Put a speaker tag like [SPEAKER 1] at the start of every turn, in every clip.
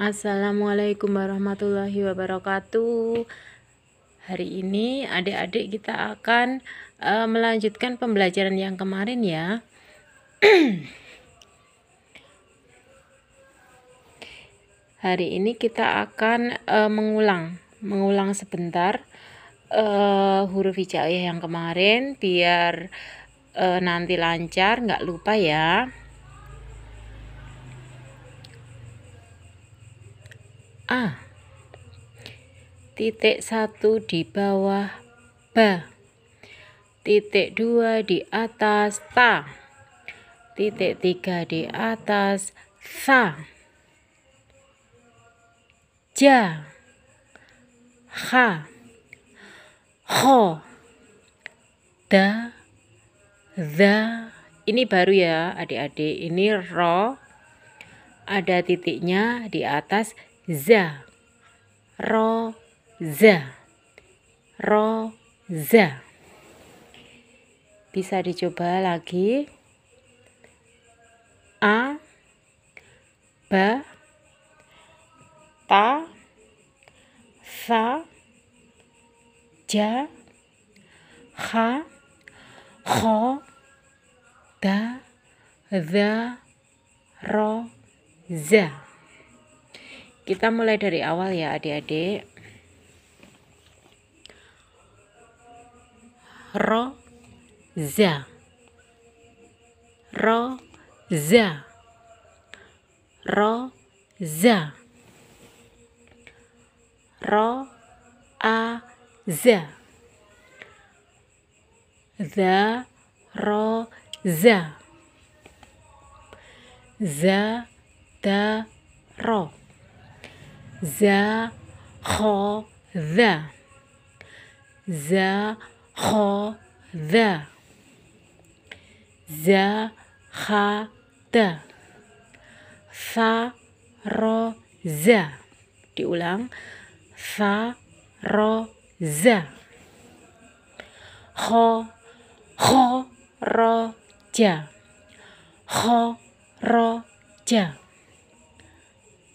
[SPEAKER 1] Assalamualaikum warahmatullahi wabarakatuh. Hari ini adik-adik kita akan uh, melanjutkan pembelajaran yang kemarin ya. Hari ini kita akan uh, mengulang, mengulang sebentar uh, huruf hijaiyah yang kemarin biar uh, nanti lancar, nggak lupa ya. A titik 1 di bawah B titik 2 di atas ta titik 3 di atas sa ja ha ho da za ini baru ya adik-adik ini ro ada titiknya di atas za ro za ro za bisa dicoba lagi a ba ta sa ja ha kho da za ro za kita mulai dari awal ya adik-adik. Roza. Roza. Roza. Roaza. The roza. Za, da, ro za kho za za kho za za kha ta fa ro za diulang fa ro za kho kho ro ja kho ro ja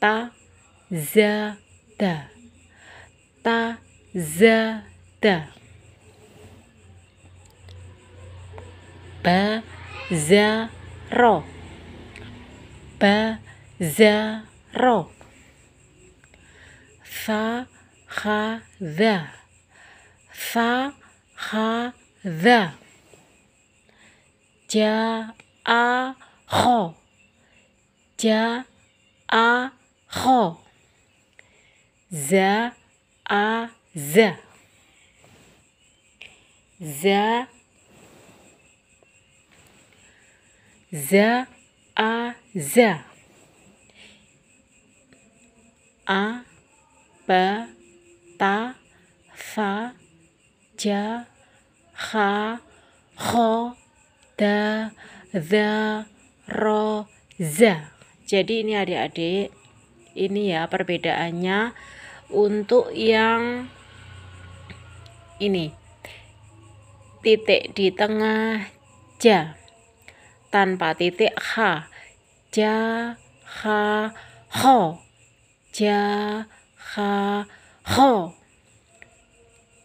[SPEAKER 1] ta za ta ta za ta ba za ro ba za ro fa ha za fa ha za ja a ho ja a ho za a za za za a za a ba ta fa ja ha ho da the ro za jadi ini adik-adik ini ya perbedaannya untuk yang ini titik di tengah ja tanpa titik h ja h ho ja h ho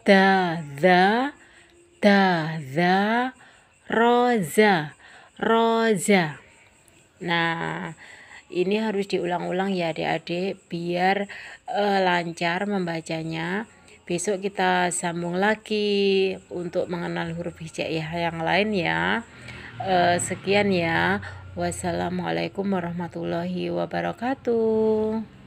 [SPEAKER 1] da za da za roza roza nah ini harus diulang-ulang ya adik-adik biar uh, lancar membacanya besok kita sambung lagi untuk mengenal huruf hijaiyah yang lain ya uh, sekian ya wassalamualaikum warahmatullahi wabarakatuh